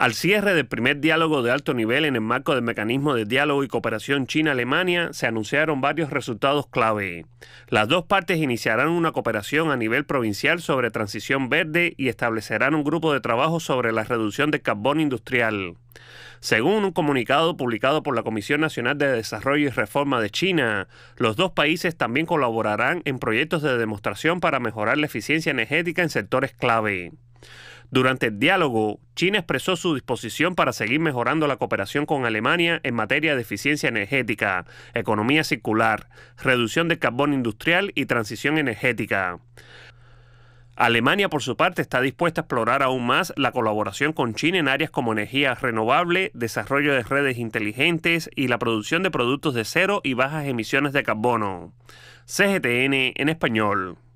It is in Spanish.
Al cierre del primer diálogo de alto nivel en el marco del mecanismo de diálogo y cooperación China-Alemania, se anunciaron varios resultados clave. Las dos partes iniciarán una cooperación a nivel provincial sobre transición verde y establecerán un grupo de trabajo sobre la reducción de carbono industrial. Según un comunicado publicado por la Comisión Nacional de Desarrollo y Reforma de China, los dos países también colaborarán en proyectos de demostración para mejorar la eficiencia energética en sectores clave. Durante el diálogo, China expresó su disposición para seguir mejorando la cooperación con Alemania en materia de eficiencia energética, economía circular, reducción de carbón industrial y transición energética. Alemania, por su parte, está dispuesta a explorar aún más la colaboración con China en áreas como energía renovable, desarrollo de redes inteligentes y la producción de productos de cero y bajas emisiones de carbono. CGTN en español.